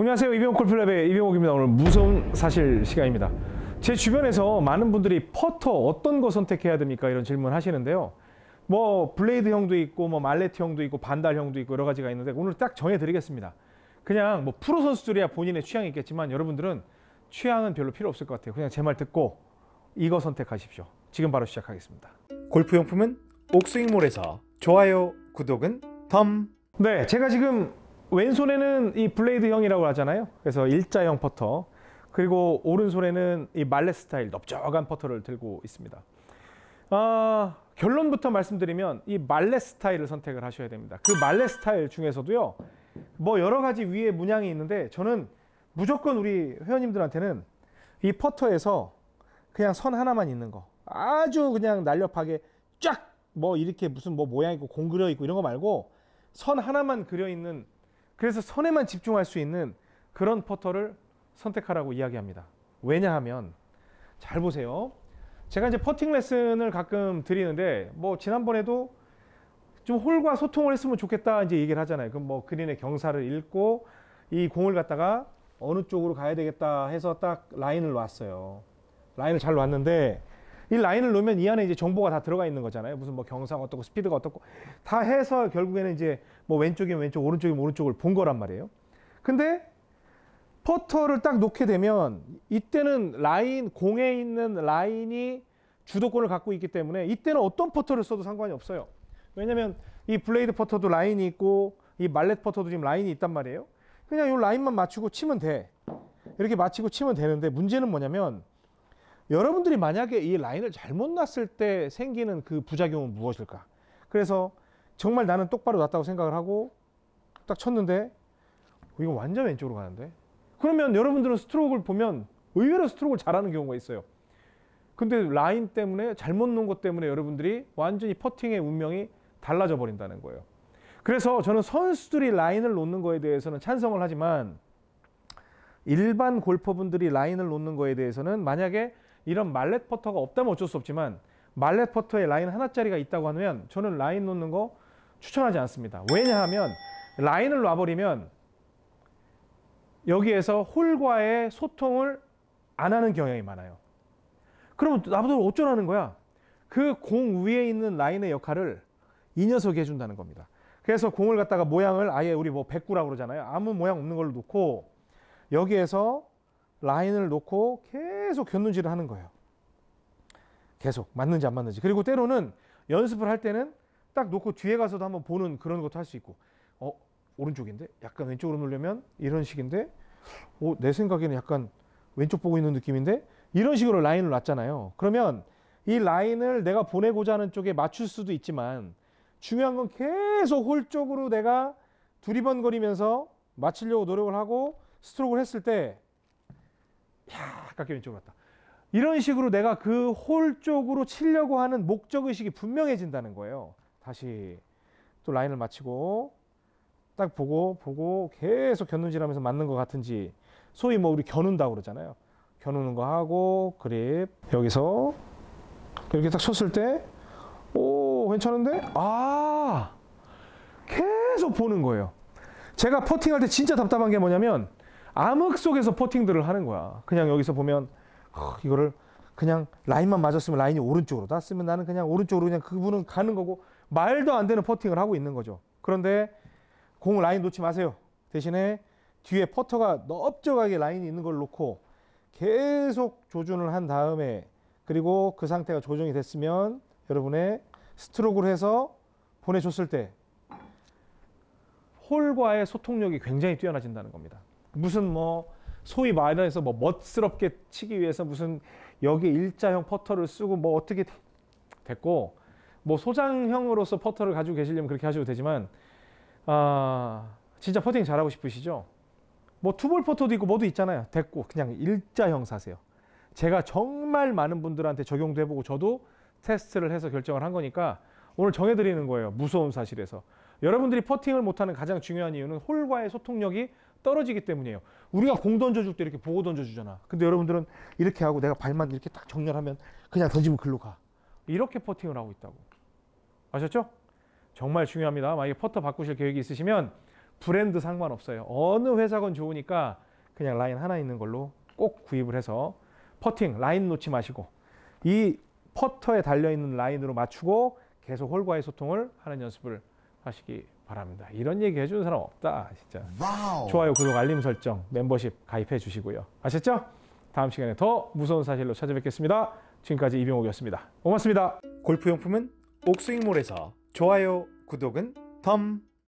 안녕하세요 이병옥 골프랩의 이병옥입니다 오늘 무서운 사실 시간입니다 제 주변에서 많은 분들이 퍼터 어떤 거 선택해야 됩니까 이런 질문 하시는데요 뭐 블레이드형도 있고 뭐 말레트형도 있고 반달형도 있고 여러 가지가 있는데 오늘 딱 정해드리겠습니다 그냥 뭐 프로 선수들이야 본인의 취향이 있겠지만 여러분들은 취향은 별로 필요 없을 것 같아요 그냥 제 말 듣고 이거 선택하십시오 지금 바로 시작하겠습니다 골프용품은 옥스윙몰에서 좋아요 구독은 덤 네, 제가 지금 왼손에는 이 블레이드형이라고 하잖아요. 그래서 일자형 퍼터. 그리고 오른손에는 이 말렛 스타일 넓적한 퍼터를 들고 있습니다. 아, 결론부터 말씀드리면 이 말렛 스타일을 선택을 하셔야 됩니다. 그 말렛 스타일 중에서도요. 뭐 여러 가지 위에 문양이 있는데 저는 무조건 우리 회원님들한테는 이 퍼터에서 그냥 선 하나만 있는 거 아주 그냥 날렵하게 쫙 뭐 이렇게 무슨 뭐 모양 있고 공 그려 있고 이런 거 말고 선 하나만 그려 있는 그래서 선에만 집중할 수 있는 그런 퍼터를 선택하라고 이야기합니다. 왜냐하면 잘 보세요. 제가 이제 퍼팅 레슨을 가끔 드리는데 뭐 지난번에도 좀 홀과 소통을 했으면 좋겠다 이제 얘기를 하잖아요. 그럼 뭐 그린의 경사를 읽고 이 공을 갖다가 어느 쪽으로 가야 되겠다 해서 딱 라인을 놨어요. 라인을 잘 놨는데 이 라인을 놓으면 이 안에 이제 정보가 다 들어가 있는 거잖아요. 무슨 뭐경가 어떻고 스피드가 어떻고 다 해서 결국에는 이제 뭐 왼쪽이면 왼쪽, 오른쪽이면 오른쪽을 본 거란 말이에요. 근데 퍼터를 딱 놓게 되면 이때는 라인 공에 있는 라인이 주도권을 갖고 있기 때문에 이때는 어떤 퍼터를 써도 상관이 없어요. 왜냐면 이 블레이드 퍼터도 라인이 있고 이 말렛 퍼터도 지금 라인이 있단 말이에요. 그냥 이 라인만 맞추고 치면 돼. 이렇게 맞추고 치면 되는데 문제는 뭐냐면 여러분들이 만약에 이 라인을 잘못 놨을 때 생기는 그 부작용은 무엇일까? 그래서 정말 나는 똑바로 놨다고 생각을 하고 딱 쳤는데 어, 이거 완전 왼쪽으로 가는데 그러면 여러분들은 스트로크를 보면 의외로 스트로크를 잘하는 경우가 있어요. 근데 라인 때문에 잘못 놓은 것 때문에 여러분들이 완전히 퍼팅의 운명이 달라져 버린다는 거예요. 그래서 저는 선수들이 라인을 놓는 거에 대해서는 찬성을 하지만 일반 골퍼분들이 라인을 놓는 거에 대해서는 만약에 이런 말렛 퍼터가 없다면 어쩔 수 없지만 말렛 퍼터에 라인 하나짜리가 있다고 하면 저는 라인 놓는 거 추천하지 않습니다. 왜냐하면 라인을 놔버리면 여기에서 홀과의 소통을 안 하는 경향이 많아요. 그러면 나보다 어쩌라는 거야? 그 공 위에 있는 라인의 역할을 이 녀석이 해준다는 겁니다. 그래서 공을 갖다가 모양을 아예 우리 뭐 백구라고 그러잖아요. 아무 모양 없는 걸로 놓고 여기에서 라인을 놓고 계속 견눈질을 하는 거예요. 계속 맞는지 안 맞는지. 그리고 때로는 연습을 할 때는 딱 놓고 뒤에 가서도 한번 보는 그런 것도 할 수 있고. 어, 오른쪽인데? 약간 왼쪽으로 놓으려면 이런 식인데? 어, 내 생각에는 약간 왼쪽 보고 있는 느낌인데? 이런 식으로 라인을 놨잖아요. 그러면 이 라인을 내가 보내고자 하는 쪽에 맞출 수도 있지만 중요한 건 계속 홀 쪽으로 내가 두리번거리면서 맞추려고 노력을 하고 스트로크를 했을 때팍 깎여 왼쪽으로 갔다. 이런 식으로 내가 그 홀 쪽으로 치려고 하는 목적의식이 분명해진다는 거예요. 다시 또 라인을 맞히고 딱 보고 보고 계속 견눈질하면서 맞는 것 같은지 소위 뭐 우리 겨눈다고 그러잖아요. 겨누는 거 하고 그립 여기서 이렇게 딱 쳤을 때오 괜찮은데 아 계속 보는 거예요. 제가 퍼팅할 때 진짜 답답한 게 뭐냐면 암흑 속에서 포팅들을 하는 거야. 그냥 여기서 보면 어, 이거를 그냥 라인만 맞았으면 라인이 오른쪽으로 닿았으면 나는 그냥 오른쪽으로 그냥 그분은 가는 거고 말도 안 되는 퍼팅을 하고 있는 거죠. 그런데 공 라인 놓지 마세요. 대신에 뒤에 퍼터가 넓적하게 라인이 있는 걸 놓고 계속 조준을 한 다음에 그리고 그 상태가 조정이 됐으면 여러분의 스트로크를 해서 보내줬을 때 홀과의 소통력이 굉장히 뛰어나진다는 겁니다. 무슨 뭐 소위 말해서 뭐 멋스럽게 치기 위해서 무슨 여기 일자형 퍼터를 쓰고 뭐 어떻게 됐고 뭐 소장형으로서 퍼터를 가지고 계시려면 그렇게 하셔도 되지만 아 진짜 퍼팅 잘하고 싶으시죠? 뭐 투볼 퍼터도 있고 뭐도 있잖아요. 됐고 그냥 일자형 사세요. 제가 정말 많은 분들한테 적용도 해보고 저도 테스트를 해서 결정을 한 거니까 오늘 정해드리는 거예요. 무서운 사실에서. 여러분들이 퍼팅을 못하는 가장 중요한 이유는 홀과의 소통력이 떨어지기 때문이에요. 우리가 공 던져줄 때 이렇게 보고 던져주잖아. 근데 여러분들은 이렇게 하고 내가 발만 이렇게 딱 정렬하면 그냥 던지면 글로 가. 이렇게 퍼팅을 하고 있다고. 아셨죠? 정말 중요합니다. 만약에 퍼터 바꾸실 계획이 있으시면 브랜드 상관없어요. 어느 회사건 좋으니까 그냥 라인 하나 있는 걸로 꼭 구입을 해서 퍼팅 라인 놓지 마시고 이 퍼터에 달려있는 라인으로 맞추고 계속 홀과의 소통을 하는 연습을 하시기 바랍니다. 이런 얘기 해주는 사람 없다, 진짜. 와우. 좋아요, 구독, 알림 설정, 멤버십 가입해 주시고요. 아셨죠? 다음 시간에 더 무서운 사실로 찾아뵙겠습니다. 지금까지 이병옥이었습니다. 고맙습니다. 골프용품은 옥스윙몰에서 좋아요, 구독은 덤.